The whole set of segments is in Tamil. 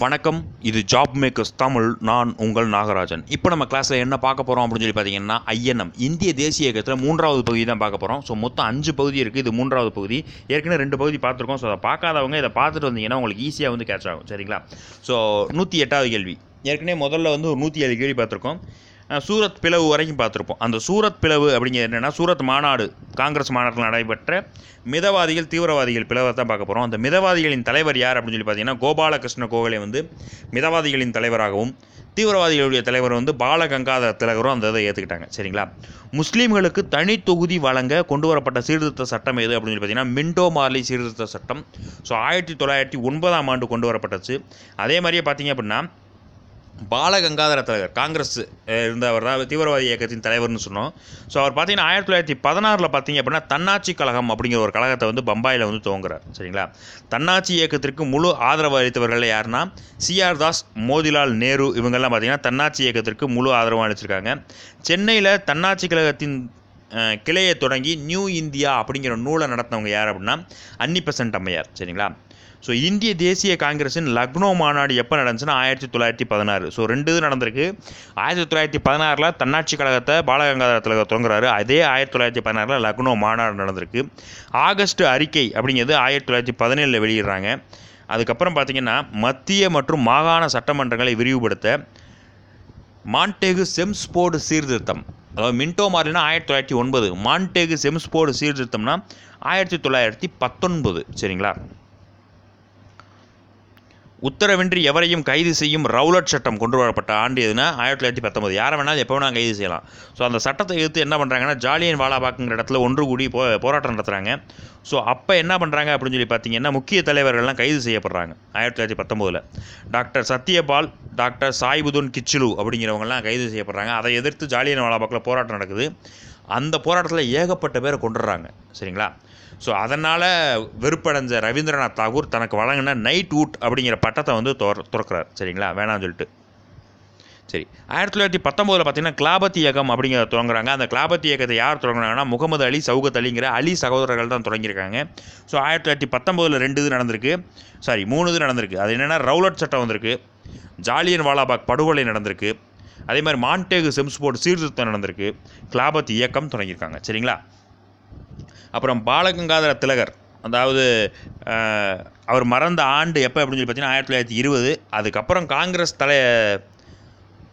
வணக்கம் இது ஜாப் மேக்கர்ஸ் தமிழ் நான் உங்கள் நாகராஜன் இப்போ நம்ம கிளாஸில் என்ன பார்க்க போகிறோம் அப்படின்னு சொல்லி பார்த்தீங்கன்னா ஐஎன்எம் இந்திய தேசிய இயக்கத்தில் மூன்றாவது பகுதி தான் பார்க்க போகிறோம் ஸோ மொத்தம் அஞ்சு பகுதி இருக்குது இது மூன்றாவது பகுதி ஏற்கனவே ரெண்டு பகுதி பார்த்துருக்கோம் ஸோ அதை பார்க்காதவங்க இதை பார்த்துட்டு வந்தீங்கன்னா உங்களுக்கு ஈஸியாக வந்து கேட்ச் ஆகும் சரிங்களா ஸோ நூற்றி எட்டாவது கேள்வி ஏற்கனவே முதல்ல வந்து ஒரு நூற்றி ஏழு கேள்வி பார்த்துருக்கோம் சூரத் பிளவு வரைக்கும் பார்த்துருப்போம் அந்த சூரத் பிளவு அப்படிங்கிறது என்னென்னா சூரத் மாநாடு காங்கிரஸ் மாநாட்டில் நடைபெற்ற மிதவாதிகள் தீவிரவாதிகள் பிளவை தான் பார்க்க போகிறோம் அந்த மிதவாதிகளின் தலைவர் யார் அப்படின்னு சொல்லி பார்த்தீங்கன்னா கோபாலகிருஷ்ண கோகலே வந்து மிதவாதிகளின் தலைவராகவும் தீவிரவாதிகளுடைய தலைவர் வந்து பாலகங்காதர திலகரும் அந்த இதை ஏற்றுக்கிட்டாங்க சரிங்களா முஸ்லீம்களுக்கு தனி தொகுதி வழங்க கொண்டு வரப்பட்ட சீர்திருத்த சட்டம் எது அப்படின்னு சொல்லி பார்த்தீங்கன்னா மின்டோ மார்லி சீர்திருத்த சட்டம் ஸோ ஆயிரத்தி தொள்ளாயிரத்தி ஒன்பதாம் ஆண்டு கொண்டு வரப்பட்டது அதே மாதிரியே பார்த்தீங்க அப்படின்னா பாலகங்காதர தலைவர் காங்கிரஸ் அவர் தான் தீவிரவாதி இயக்கத்தின் தலைவர்னு சொன்னோம் ஸோ அவர் பார்த்தீங்கன்னா ஆயிரத்தி தொள்ளாயிரத்தி பதினாறில் பார்த்தீங்க அப்படின்னா தன்னாட்சி கழகம் அப்படிங்கிற ஒரு கழகத்தை வந்து பம்பாயில் வந்து துவங்குறார் சரிங்களா தன்னாட்சி இயக்கத்திற்கு முழு ஆதரவு அளித்தவர்கள் யாருன்னா சிஆர் தாஸ் மோதிலால் நேரு இவங்கெல்லாம் பார்த்தீங்கன்னா தன்னாட்சி இயக்கத்திற்கு முழு ஆதரவு அளிச்சிருக்காங்க சென்னையில் தன்னாட்சி கழகத்தின் கிளையை தொடங்கி நியூ இந்தியா அப்படிங்கிற நூலை நடத்தினவங்க யார் அப்படின்னா அன்னி பெசன்ட் அம்மையார் சரிங்களா ஸோ இந்திய தேசிய காங்கிரஸின் லக்னோ மாநாடு எப்போ நடந்துச்சுன்னா ஆயிரத்தி தொள்ளாயிரத்தி பதினாறு ஸோ ரெண்டு இது நடந்திருக்கு ஆயிரத்தி தொள்ளாயிரத்தி பதினாறில் தன்னாட்சி கழகத்தை பாலகங்காதர திலகர் தொடங்குறாரு அதே ஆயிரத்தி தொள்ளாயிரத்தி பதினாறில் லக்னோ மாநாடு நடந்திருக்கு ஆகஸ்ட் அறிக்கை அப்படிங்கிறது ஆயிரத்தி தொள்ளாயிரத்தி பதினேழில் வெளியிடுறாங்க அதுக்கப்புறம் பார்த்தீங்கன்னா மத்திய மற்றும் மாகாண சட்டமன்றங்களை விரிவுபடுத்த மான்டேகு செம்ஸ்போர்டு சீர்திருத்தம் அதாவது மின்டோ மாறினா ஆயிரத்தி தொள்ளாயிரத்தி ஒன்பது மான்டேகு செம்ஸ்போர்டு சீர்திருத்தம்னா ஆயிரத்தி தொள்ளாயிரத்தி பத்தொன்பது சரிங்களா உத்தரவின்றி எவரையும் கைது செய்யும் ரவுலட் சட்டம் கொண்டு வரப்பட்ட ஆண்டு எதுனா ஆயிரத்தி தொள்ளாயிரத்தி பத்தொம்பது யாரை வேணாலும் எப்போ வேணாலும் கைது செய்யலாம் ஸோ அந்த சட்டத்தை எதிர்த்து என்ன பண்ணுறாங்கன்னா ஜாலியன் வாலாபாக்குங்கிற இடத்துல ஒன்று கூடி போ போராட்டம் நடத்துகிறாங்க ஸோ அப்போ என்ன பண்ணுறாங்க அப்படின்னு சொல்லி பார்த்தீங்கன்னா முக்கிய தலைவர்கள்லாம் கைது செய்யப்படுறாங்க ஆயிரத்தி தொள்ளாயிரத்தி பத்தொம்போதில் டாக்டர் சத்யபால் டாக்டர் சாய்புதுன் கிச்சிலு அப்படிங்கிறவங்கலாம் கைது செய்யப்படுறாங்க அதை எதிர்த்து ஜாலியன் வாலாபாக்கில் போராட்டம் நடக்குது அந்த போராட்டத்தில் ஏகப்பட்ட பேரை கொண்டுடுறாங்க சரிங்களா ஸோ அதனால் வெறுப்படைஞ்ச ரவீந்திரநாத் தாகூர் தனக்கு வழங்கின நைட் வுட் அப்படிங்கிற பட்டத்தை வந்து தொற துறக்கிறார் சரிங்களா வேணான்னு சொல்லிட்டு சரி ஆயிரத்தி தொள்ளாயிரத்தி பத்தொம்போதில் பார்த்தீங்கன்னா கிளாபத்தி இயக்கம் அப்படிங்கிறத தொடங்குறாங்க அந்த கிளாபத்தி இயக்கத்தை யார் தொடங்கினாங்கன்னா முகமது அலி சவுகத் அலிங்கிற அலி சகோதரர்கள் தான் தொடங்கியிருக்காங்க ஸோ ஆயிரத்தி தொள்ளாயிரத்தி பத்தொம்போதில் ரெண்டு இது நடந்திருக்கு சாரி மூணு இது நடந்திருக்கு அது என்னென்னா ரவுலட் சட்டம் வந்திருக்கு ஜாலியன் வாலாபாக் படுகொலை நடந்திருக்கு அதே மாதிரி மான்டேகு செம்ஸ்போர்ட் சீர்திருத்தம் நடந்திருக்கு கிளாபத் இயக்கம் தொடங்கியிருக்காங்க சரிங்களா அப்புறம் பாலகங்காதர திலகர் அதாவது அவர் மறந்த ஆண்டு எப்போ அப்படின்னு சொல்லி பார்த்தீங்கன்னா ஆயிரத்தி தொள்ளாயிரத்தி இருபது அதுக்கப்புறம் காங்கிரஸ் தலை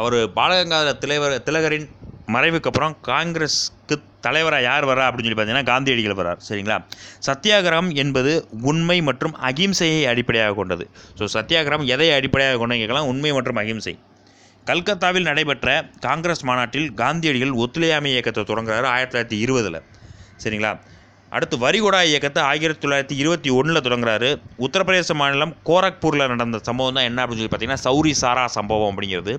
அவர் பாலகங்காதர திலவர் திலகரின் மறைவுக்கு அப்புறம் காங்கிரஸ்க்கு தலைவராக யார் வரா அப்படின்னு சொல்லி பார்த்தீங்கன்னா காந்தியடிகள் வரார் சரிங்களா சத்தியாகிரகம் என்பது உண்மை மற்றும் அகிம்சையை அடிப்படையாக கொண்டது ஸோ சத்தியாகிரகம் எதை அடிப்படையாக கொண்டு கேட்கலாம் உண்மை மற்றும் அகிம்சை கல்கத்தாவில் நடைபெற்ற காங்கிரஸ் மாநாட்டில் காந்தியடிகள் ஒத்துழையாமை இயக்கத்தை தொடங்குறாரு ஆயிரத்தி தொள்ளாயிரத்தி இருபதில் சரிங்களா அடுத்து வரிகுடா இயக்கத்தை ஆயிரத்தி தொள்ளாயிரத்தி இருபத்தி ஒன்றில் தொடங்குறாரு உத்தரப்பிரதேச மாநிலம் கோரக்பூரில் நடந்த சம்பவம் தான் என்ன அப்படின்னு சொல்லி பார்த்தீங்கன்னா சௌரி சாரா சம்பவம் அப்படிங்கிறது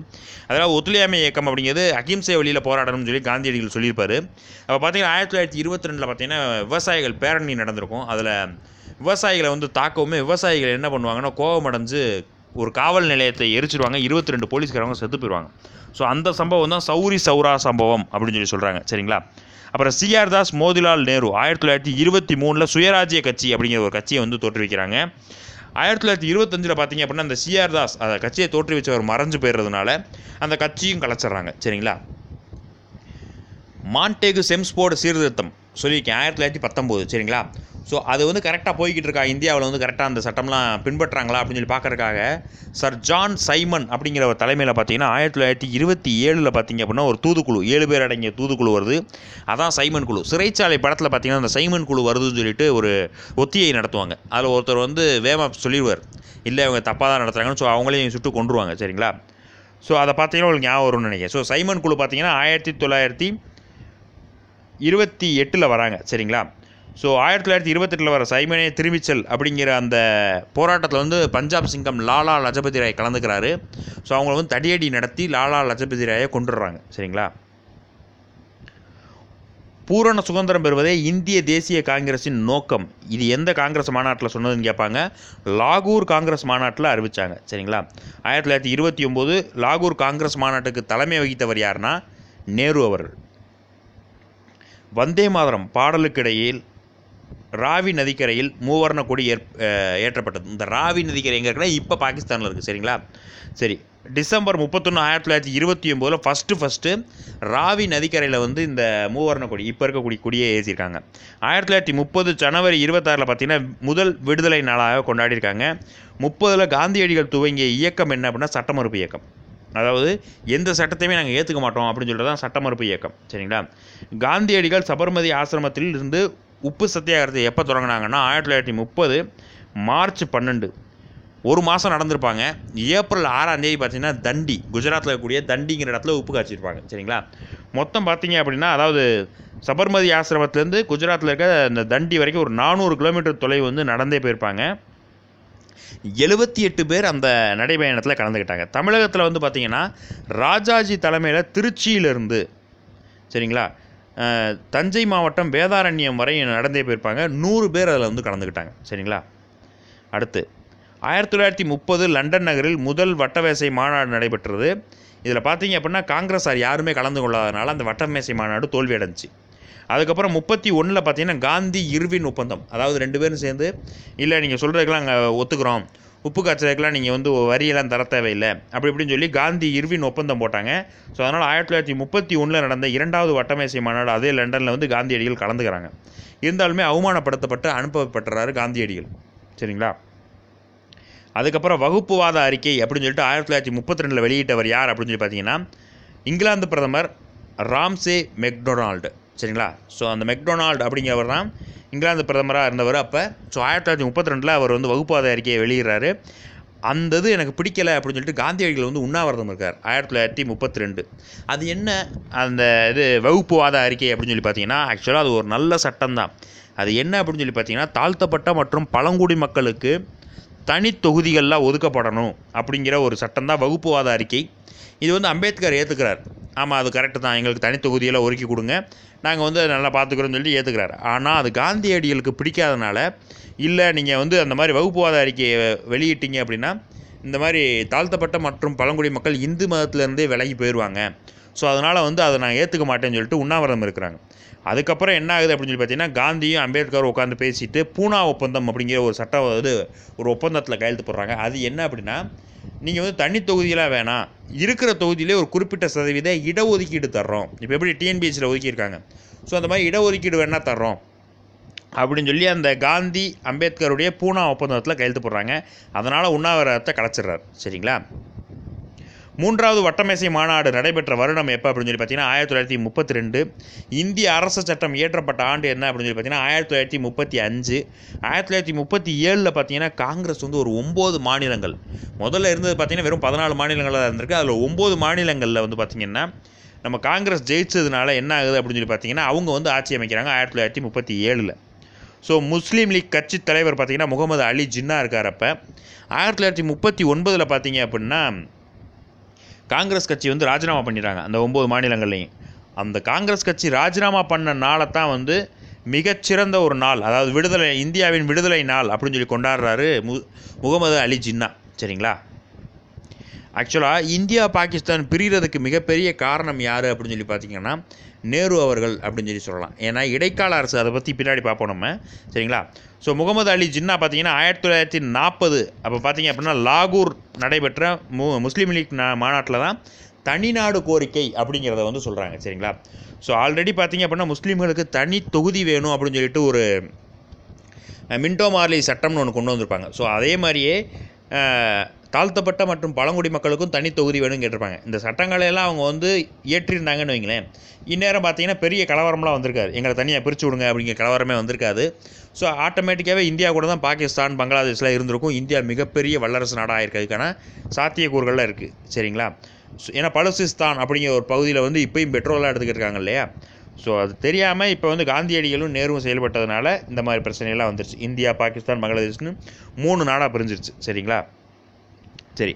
அதாவது ஒத்துழையாமை இயக்கம் அப்படிங்கிறது அகிம்சை வழியில் போராடணும்னு சொல்லி காந்தியடிகள் சொல்லியிருப்பார் அப்போ பார்த்தீங்கன்னா ஆயிரத்தி தொள்ளாயிரத்தி இருபத்தி ரெண்டில் பார்த்தீங்கன்னா விவசாயிகள் பேரணி நடந்திருக்கும் அதில் விவசாயிகளை வந்து தாக்கவும் விவசாயிகள் என்ன பண்ணுவாங்கன்னா கோபமடைஞ்சு ஒரு காவல் நிலையத்தை எரிச்சிருவாங்க இருபத்தி ரெண்டு போலீஸ்காரவங்க செத்து போயிடுவாங்க ஸோ அந்த சம்பவம் தான் சௌரி சௌரா சம்பவம் அப்படின்னு சொல்லி சொல்கிறாங்க சரிங்களா அப்புறம் சிஆர் தாஸ் மோதிலால் நேரு ஆயிரத்தி தொள்ளாயிரத்தி இருபத்தி மூணில் சுயராஜ்ய கட்சி அப்படிங்கிற ஒரு கட்சியை வந்து தோற்றுவிக்கிறாங்க ஆயிரத்தி தொள்ளாயிரத்தி இருபத்தஞ்சில் பார்த்தீங்க அப்படின்னா அந்த சிஆர் தாஸ் அந்த கட்சியை தோற்றுவிச்சவர் மறைஞ்சு போயிடுறதுனால அந்த கட்சியும் கலைச்சிட்றாங்க சரிங்களா மான்டேகு செம்ஸ்போர்டு சீர்திருத்தம் சொல்லியிருக்கேன் ஆயிரத்தி தொள்ளாயிரத்தி பத்தொம்போது சரிங்களா ஸோ அது வந்து கரெக்டாக போய்கிட்டு இருக்கா இந்தியாவில் வந்து கரெக்டாக அந்த சட்டம்லாம் பின்பற்றாங்களா அப்படின்னு சொல்லி பார்க்குறக்காக சர் ஜான் சைமன் அப்படிங்கிற ஒரு தலைமையில் பார்த்தீங்கன்னா ஆயிரத்தி தொள்ளாயிரத்தி இருபத்தி ஏழில் பார்த்தீங்க அப்படின்னா ஒரு தூதுக்குழு ஏழு பேர் அடங்கிய தூதுக்குழு வருது அதான் சைமன் குழு சிறைச்சாலை படத்தில் பார்த்தீங்கன்னா அந்த சைமன் குழு வருதுன்னு சொல்லிட்டு ஒரு ஒத்தியை நடத்துவாங்க அதில் ஒருத்தர் வந்து வேமா சொல்லிடுவார் இல்லை அவங்க தப்பாக தான் நடத்துகிறாங்கன்னு ஸோ அவங்களையும் சுட்டு கொண்டுருவாங்க சரிங்களா ஸோ அதை பார்த்தீங்கன்னா உங்களுக்கு ஞாபகம் வரும்னு நினைக்கிறேன் ஸோ சைமன் குழு பார்த்தீங்கன்னா ஆயிரத்தி தொள்ளாயிரத்தி இருபத்தி எட்டில் வராங்க சரிங்களா ஸோ ஆயிரத்தி தொள்ளாயிரத்தி இருபத்தெட்டில் வர சைமனே திருவிச்சல் அப்படிங்கிற அந்த போராட்டத்தில் வந்து பஞ்சாப் சிங்கம் லாலா லஜபதி ராய் கலந்துக்கிறாரு ஸோ அவங்கள வந்து தடியடி நடத்தி லாலா லஜபதி ராயை கொண்டுடுறாங்க சரிங்களா பூரண சுதந்திரம் பெறுவதே இந்திய தேசிய காங்கிரஸின் நோக்கம் இது எந்த காங்கிரஸ் மாநாட்டில் சொன்னதுன்னு கேட்பாங்க லாகூர் காங்கிரஸ் மாநாட்டில் அறிவித்தாங்க சரிங்களா ஆயிரத்தி தொள்ளாயிரத்தி இருபத்தி ஒம்போது லாகூர் காங்கிரஸ் மாநாட்டுக்கு தலைமை வகித்தவர் யார்னா நேரு அவர்கள் வந்தே மாதரம் பாடலுக்கிடையில் ராவி நதிக்கரையில் மூவர்ண கொடி ஏற் ஏற்றப்பட்டது இந்த ராவி நதிக்கரை எங்கே இருக்குன்னா இப்போ பாகிஸ்தானில் இருக்குது சரிங்களா சரி டிசம்பர் முப்பத்தொன்று ஆயிரத்தி தொள்ளாயிரத்தி இருபத்தி ஒம்போதில் ஃபஸ்ட்டு ஃபஸ்ட்டு ராவி நதிக்கரையில் வந்து இந்த மூவர்ண கொடி இப்போ இருக்கக்கூடிய கொடியே ஏசியிருக்காங்க ஆயிரத்தி தொள்ளாயிரத்தி முப்பது ஜனவரி இருபத்தாறில் பார்த்தீங்கன்னா முதல் விடுதலை நாளாக கொண்டாடியிருக்காங்க முப்பதில் காந்தியடிகள் துவங்கிய இயக்கம் என்ன அப்படின்னா சட்டமறுப்பு இயக்கம் அதாவது எந்த சட்டத்தையுமே நாங்கள் ஏற்றுக்க மாட்டோம் அப்படின்னு சொல்கிறது தான் சட்டமறுப்பு இயக்கம் சரிங்களா காந்தியடிகள் சபர்மதி ஆசிரமத்தில் இருந்து உப்பு சத்தியாகிரத்தை எப்போ தொடங்கினாங்கன்னா ஆயிரத்தி தொள்ளாயிரத்தி முப்பது மார்ச் பன்னெண்டு ஒரு மாதம் நடந்திருப்பாங்க ஏப்ரல் ஆறாம் தேதி பார்த்தீங்கன்னா தண்டி குஜராத்தில் இருக்கக்கூடிய தண்டிங்கிற இடத்துல உப்பு காய்ச்சிருப்பாங்க சரிங்களா மொத்தம் பார்த்தீங்க அப்படின்னா அதாவது சபர்மதி ஆசிரமத்துலேருந்து குஜராத்தில் இருக்க இந்த தண்டி வரைக்கும் ஒரு நானூறு கிலோமீட்டர் தொலைவு வந்து நடந்தே போயிருப்பாங்க எழுபத்தி எட்டு பேர் அந்த நடைபயணத்தில் கலந்துக்கிட்டாங்க தமிழகத்தில் வந்து பார்த்திங்கன்னா ராஜாஜி தலைமையில் திருச்சியிலிருந்து சரிங்களா தஞ்சை மாவட்டம் வேதாரண்யம் வரை நடந்தே போயிருப்பாங்க நூறு பேர் அதில் வந்து கலந்துக்கிட்டாங்க சரிங்களா அடுத்து ஆயிரத்தி தொள்ளாயிரத்தி முப்பது லண்டன் நகரில் முதல் வட்டவேசை மாநாடு நடைபெற்றது இதில் பார்த்தீங்க அப்படின்னா காங்கிரஸார் யாருமே கலந்து கொள்ளாதனால அந்த வட்டமேசை மாநாடு தோல்வி அடைஞ்சி அதுக்கப்புறம் முப்பத்தி ஒன்றில் பார்த்தீங்கன்னா காந்தி இருவின் ஒப்பந்தம் அதாவது ரெண்டு பேரும் சேர்ந்து இல்லை நீங்கள் சொல்கிறதுக்கெல்லாம் அங்கே ஒத்துக்கிறோம் உப்பு காய்ச்சலுக்கெல்லாம் நீங்கள் வந்து வரியெல்லாம் தர தேவையில்லை அப்படி இப்படின்னு சொல்லி காந்தி இர்வின் ஒப்பந்தம் போட்டாங்க ஸோ அதனால் ஆயிரத்தி தொள்ளாயிரத்தி முப்பத்தி ஒன்றில் நடந்த இரண்டாவது வட்டமேசை மாநாடு அதே லண்டனில் வந்து காந்தியடிகள் கலந்துக்கிறாங்க இருந்தாலுமே அவமானப்படுத்தப்பட்டு அனுப்பப்பட்டுறாரு காந்தியடிகள் சரிங்களா அதுக்கப்புறம் வகுப்புவாத அறிக்கை அப்படின்னு சொல்லிட்டு ஆயிரத்தி தொள்ளாயிரத்தி முப்பத்தி ரெண்டில் வெளியிட்டவர் யார் அப்படின்னு சொல்லி பார்த்தீங்கன்னா இங்கிலாந்து பிரதமர் ராம்சே மெக்டொனால்டு சரிங்களா ஸோ அந்த மெக்டொனால்டு அப்படிங்கிறவர் தான் இங்கிலாந்து பிரதமராக இருந்தவர் அப்போ ஸோ ஆயிரத்தி தொள்ளாயிரத்தி முப்பத்தி ரெண்டில் அவர் வந்து வகுப்பாத அறிக்கையை வெளியிடுறாரு அந்த இது எனக்கு பிடிக்கலை அப்படின்னு சொல்லிட்டு காந்தியடிகள் வந்து உண்ணாவிரதம் இருக்கார் ஆயிரத்தி தொள்ளாயிரத்தி முப்பத்தி ரெண்டு அது என்ன அந்த இது வகுப்புவாத அறிக்கை அப்படின்னு சொல்லி பார்த்தீங்கன்னா ஆக்சுவலாக அது ஒரு நல்ல சட்டம் தான் அது என்ன அப்படின்னு சொல்லி பார்த்தீங்கன்னா தாழ்த்தப்பட்ட மற்றும் பழங்குடி மக்களுக்கு தனி ஒதுக்கப்படணும் அப்படிங்கிற ஒரு சட்டம் தான் வகுப்புவாத அறிக்கை இது வந்து அம்பேத்கர் ஏற்றுக்கிறார் ஆமாம் அது கரெக்டு தான் எங்களுக்கு தனி தொகுதியெல்லாம் ஒதுக்கி கொடுங்க நாங்கள் வந்து நல்லா பார்த்துக்குறோன்னு சொல்லி ஏற்றுக்கிறார் ஆனால் அது காந்தியடிகளுக்கு பிடிக்காதனால இல்லை நீங்கள் வந்து அந்த மாதிரி வகுப்புவாத அறிக்கையை வெளியிட்டீங்க அப்படின்னா இந்த மாதிரி தாழ்த்தப்பட்ட மற்றும் பழங்குடி மக்கள் இந்து மதத்திலேருந்தே விலகி போயிடுவாங்க ஸோ அதனால் வந்து அதை நான் ஏற்றுக்க மாட்டேன்னு சொல்லிட்டு உண்ணாவிரதம் இருக்கிறாங்க அதுக்கப்புறம் என்ன ஆகுது அப்படின்னு சொல்லி பார்த்தீங்கன்னா காந்தியும் அம்பேத்கர் உட்காந்து பேசிட்டு பூனா ஒப்பந்தம் அப்படிங்கிற ஒரு சட்டம் இது ஒரு ஒப்பந்தத்தில் கையெழுத்து போடுறாங்க அது என்ன அப்படின்னா நீங்கள் வந்து தனி தொகுதியெலாம் வேணாம் இருக்கிற தொகுதியிலே ஒரு குறிப்பிட்ட சதவீத இடஒதுக்கீடு தர்றோம் இப்போ எப்படி டிஎன்பிஎஸ்சியில் ஒதுக்கியிருக்காங்க ஸோ அந்த மாதிரி இடஒதுக்கீடு வேணால் தர்றோம் அப்படின்னு சொல்லி அந்த காந்தி அம்பேத்கருடைய பூனா ஒப்பந்தத்தில் கையெழுத்து போடுறாங்க அதனால் உண்ணாவிரதத்தை கிடச்சிடுறாரு சரிங்களா மூன்றாவது வட்டமேசை மாநாடு நடைபெற்ற வருடம் எப்போ அப்படின்னு சொல்லி பார்த்தீங்கன்னா ஆயிரத்தி தொள்ளாயிரத்தி முப்பத்தி ரெண்டு இந்திய அரசு சட்டம் இயற்றப்பட்ட ஆண்டு என்ன அப்படின்னு சொல்லி பார்த்தீங்கன்னா ஆயிரத்தி தொள்ளாயிரத்தி முப்பத்தி அஞ்சு ஆயிரத்தி தொள்ளாயிரத்தி முப்பத்தி ஏழில் பார்த்தீங்கன்னா காங்கிரஸ் வந்து ஒரு ஒம்பது மாநிலங்கள் முதல்ல இருந்தது பார்த்தீங்கன்னா வெறும் பதினாலு மாநிலங்களாக இருந்திருக்கு அதில் ஒம்பது மாநிலங்களில் வந்து பார்த்திங்கன்னா நம்ம காங்கிரஸ் ஜெயிச்சதுனால என்ன ஆகுது அப்படின்னு சொல்லி பார்த்தீங்கன்னா அவங்க வந்து ஆட்சி அமைக்கிறாங்க ஆயிரத்தி தொள்ளாயிரத்தி முப்பத்தி ஏழில் ஸோ முஸ்லீம் லீக் கட்சி தலைவர் பார்த்திங்கன்னா முகமது அலி ஜின்னா இருக்கார் அப்போ ஆயிரத்தி தொள்ளாயிரத்தி முப்பத்தி ஒன்பதில் பார்த்தீங்க அப்படின்னா காங்கிரஸ் கட்சி வந்து ராஜினாமா பண்ணிடுறாங்க அந்த ஒம்பது மாநிலங்கள்லையும் அந்த காங்கிரஸ் கட்சி ராஜினாமா பண்ண நாளை தான் வந்து மிகச்சிறந்த ஒரு நாள் அதாவது விடுதலை இந்தியாவின் விடுதலை நாள் அப்படின்னு சொல்லி கொண்டாடுறாரு மு முகமது அலி ஜின்னா சரிங்களா ஆக்சுவலாக இந்தியா பாகிஸ்தான் பிரிகிறதுக்கு மிகப்பெரிய காரணம் யார் அப்படின்னு சொல்லி பார்த்தீங்கன்னா நேரு அவர்கள் அப்படின்னு சொல்லி சொல்லலாம் ஏன்னா இடைக்கால அரசு அதை பற்றி பின்னாடி பார்ப்போம் நம்ம சரிங்களா ஸோ முகமது அலி ஜின்னா பார்த்தீங்கன்னா ஆயிரத்தி தொள்ளாயிரத்தி நாற்பது அப்போ பார்த்தீங்க அப்படின்னா லாகூர் நடைபெற்ற மு முஸ்லீம் லீக் மாநாட்டில் தான் தனிநாடு கோரிக்கை அப்படிங்கிறத வந்து சொல்கிறாங்க சரிங்களா ஸோ ஆல்ரெடி பார்த்தீங்க அப்படின்னா முஸ்லீம்களுக்கு தனி தொகுதி வேணும் அப்படின்னு சொல்லிட்டு ஒரு மின்டோ மார்லி சட்டம்னு ஒன்று கொண்டு வந்திருப்பாங்க ஸோ அதே மாதிரியே தாழ்த்தப்பட்ட மற்றும் பழங்குடி மக்களுக்கும் தனி தொகுதி வேணும்னு கேட்டிருப்பாங்க இந்த சட்டங்களையெல்லாம் அவங்க வந்து இயற்றியிருந்தாங்கன்னு வைங்களேன் இந்நேரம் பார்த்தீங்கன்னா பெரிய கலவரம்லாம் வந்திருக்காரு எங்களை தனியாக பிரித்து விடுங்க அப்படிங்கிற கலவரமே வந்திருக்காது ஸோ ஆட்டோமேட்டிக்காகவே இந்தியா கூட தான் பாகிஸ்தான் பங்களாதேஷ்லாம் இருந்திருக்கும் இந்தியா மிகப்பெரிய வல்லரசு நாடாக இருக்கிறதுக்கான சாத்தியக்கூறுகள்லாம் இருக்குது சரிங்களா ஏன்னா பலுசிஸ்தான் அப்படிங்கிற ஒரு பகுதியில் வந்து இப்போயும் பெட்ரோல்லாம் எடுத்துக்கிட்டு இருக்காங்க இல்லையா ஸோ அது தெரியாமல் இப்போ வந்து காந்தியடிகளும் நேருவும் செயல்பட்டதுனால இந்த மாதிரி பிரச்சனையெல்லாம் வந்துருச்சு இந்தியா பாகிஸ்தான் பங்களாதேஷ்னு மூணு நாடாக பிரிஞ்சிருச்சு சரிங்களா சரி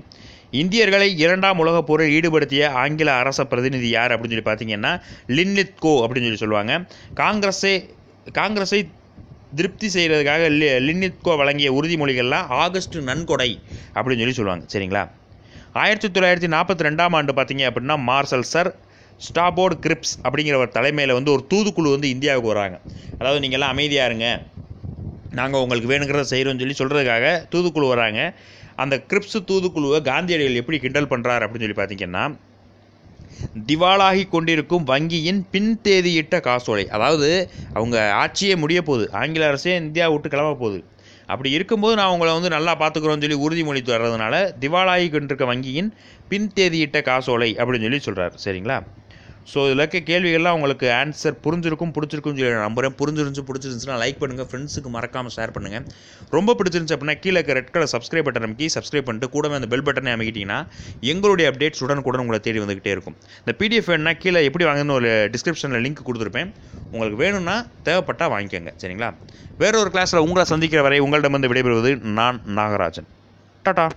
இந்தியர்களை இரண்டாம் உலக போரில் ஈடுபடுத்திய ஆங்கில அரச பிரதிநிதி யார் அப்படின்னு சொல்லி பார்த்தீங்கன்னா லின்லித் கோ அப்படின்னு சொல்லி சொல்லுவாங்க காங்கிரஸே காங்கிரஸை திருப்தி செய்கிறதுக்காக லி லின்னித்கோ வழங்கிய உறுதிமொழிகள்லாம் ஆகஸ்ட் நன்கொடை அப்படின்னு சொல்லி சொல்லுவாங்க சரிங்களா ஆயிரத்தி தொள்ளாயிரத்தி நாற்பத்தி ரெண்டாம் ஆண்டு பார்த்தீங்க அப்படின்னா மார்சல் சர் ஸ்டாபோர்டு கிரிப்ஸ் அப்படிங்கிற ஒரு தலைமையில் வந்து ஒரு தூதுக்குழு வந்து இந்தியாவுக்கு வராங்க அதாவது நீங்கள்லாம் அமைதியாக இருங்க நாங்கள் உங்களுக்கு வேணுங்கிறத செய்கிறோம்னு சொல்லி சொல்கிறதுக்காக தூதுக்குழு வராங்க அந்த கிரிப்ஸ் தூதுக்குழுவை காந்தியடிகள் எப்படி கிண்டல் பண்ணுறார் அப்படின்னு சொல்லி பார்த்தீங்கன்னா திவாலாகி கொண்டிருக்கும் வங்கியின் பின்தேதியிட்ட காசோலை அதாவது அவங்க ஆட்சியே முடிய போகுது ஆங்கில அரசே இந்தியா விட்டு கிளம்ப போகுது அப்படி இருக்கும்போது நான் உங்களை வந்து நல்லா பார்த்துக்குறோன்னு சொல்லி உறுதிமொழி தர்றதுனால திவாலாகி கொண்டிருக்க வங்கியின் பின் தேதியிட்ட காசோலை அப்படின்னு சொல்லி சொல்கிறார் சரிங்களா ஸோ இதில் இருக்க கேள்விகள்லாம் உங்களுக்கு ஆன்சர் புரிஞ்சிருக்கும் பிடிச்சிருக்கும் சொல்லி நான் நம்புகிறேன் புரிஞ்சிருந்து பிடிச்சிருந்துச்சுன்னா லைக் பண்ணுங்கள் ஃப்ரெண்ட்ஸுக்கு மறக்காமல் ஷேர் பண்ணுங்கள் ரொம்ப பிடிச்சிருந்துச்சு அப்படின்னா கீழே இருக்க ரெட் கலர் சப்ஸ்கிரைப் பட்டன் அமைக்கி சப்ஸ்கிரைப் பண்ணிட்டு கூடவே அந்த பெல் பட்டனை அமைக்கிட்டிங்கன்னா எங்களுடைய அப்டேட்ஸ் உடனுக்குடன் உங்களை தேடி வந்துக்கிட்டே இருக்கும் இந்த பிடிஎஃப் வேணும்னா கீழே எப்படி வாங்குன்னு ஒரு டிஸ்கிரிப்ஷனில் லிங்க் கொடுத்துருப்பேன் உங்களுக்கு வேணும்னா தேவைப்பட்டால் வாங்கிக்கோங்க சரிங்களா வேறொரு கிளாஸில் உங்களை சந்திக்கிற வரை உங்களிடம் வந்து விடைபெறுவது நான் நாகராஜன் டாட்டா